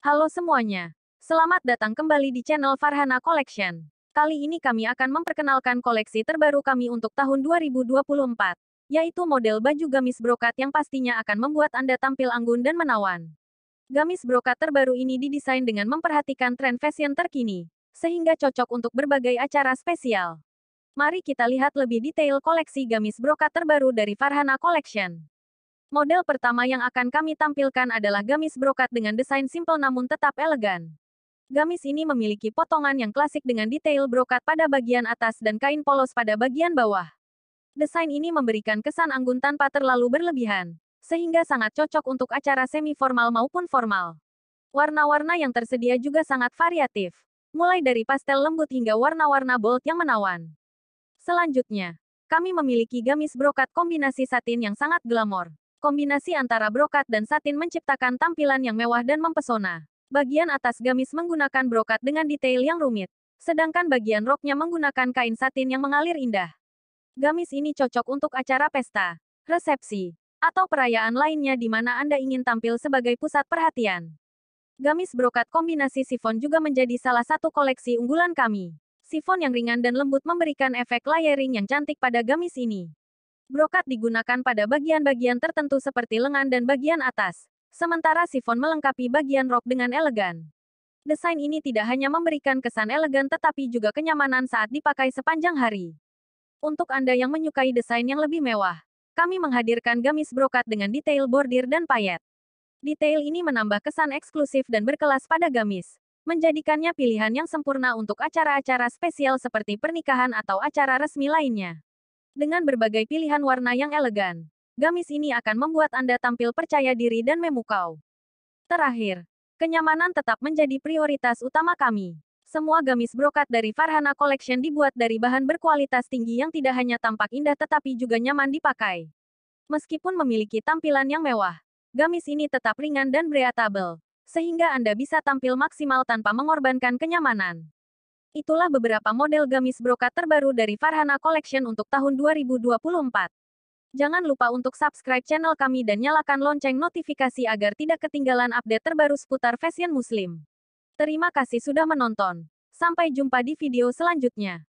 Halo semuanya. Selamat datang kembali di channel Farhana Collection. Kali ini kami akan memperkenalkan koleksi terbaru kami untuk tahun 2024, yaitu model baju gamis brokat yang pastinya akan membuat Anda tampil anggun dan menawan. Gamis brokat terbaru ini didesain dengan memperhatikan tren fashion terkini, sehingga cocok untuk berbagai acara spesial. Mari kita lihat lebih detail koleksi gamis brokat terbaru dari Farhana Collection. Model pertama yang akan kami tampilkan adalah gamis brokat dengan desain simple namun tetap elegan. Gamis ini memiliki potongan yang klasik dengan detail brokat pada bagian atas dan kain polos pada bagian bawah. Desain ini memberikan kesan anggun tanpa terlalu berlebihan, sehingga sangat cocok untuk acara semi-formal maupun formal. Warna-warna yang tersedia juga sangat variatif, mulai dari pastel lembut hingga warna-warna bold yang menawan. Selanjutnya, kami memiliki gamis brokat kombinasi satin yang sangat glamor. Kombinasi antara brokat dan satin menciptakan tampilan yang mewah dan mempesona. Bagian atas gamis menggunakan brokat dengan detail yang rumit, sedangkan bagian roknya menggunakan kain satin yang mengalir indah. Gamis ini cocok untuk acara pesta, resepsi, atau perayaan lainnya di mana Anda ingin tampil sebagai pusat perhatian. Gamis brokat kombinasi sifon juga menjadi salah satu koleksi unggulan kami. Sifon yang ringan dan lembut memberikan efek layering yang cantik pada gamis ini. Brokat digunakan pada bagian-bagian tertentu seperti lengan dan bagian atas, sementara sifon melengkapi bagian rok dengan elegan. Desain ini tidak hanya memberikan kesan elegan tetapi juga kenyamanan saat dipakai sepanjang hari. Untuk Anda yang menyukai desain yang lebih mewah, kami menghadirkan gamis brokat dengan detail bordir dan payet. Detail ini menambah kesan eksklusif dan berkelas pada gamis, menjadikannya pilihan yang sempurna untuk acara-acara spesial seperti pernikahan atau acara resmi lainnya dengan berbagai pilihan warna yang elegan. Gamis ini akan membuat Anda tampil percaya diri dan memukau. Terakhir, kenyamanan tetap menjadi prioritas utama kami. Semua gamis brokat dari Farhana Collection dibuat dari bahan berkualitas tinggi yang tidak hanya tampak indah tetapi juga nyaman dipakai. Meskipun memiliki tampilan yang mewah, gamis ini tetap ringan dan breathable, sehingga Anda bisa tampil maksimal tanpa mengorbankan kenyamanan. Itulah beberapa model gamis brokat terbaru dari Farhana Collection untuk tahun 2024. Jangan lupa untuk subscribe channel kami dan nyalakan lonceng notifikasi agar tidak ketinggalan update terbaru seputar fashion muslim. Terima kasih sudah menonton. Sampai jumpa di video selanjutnya.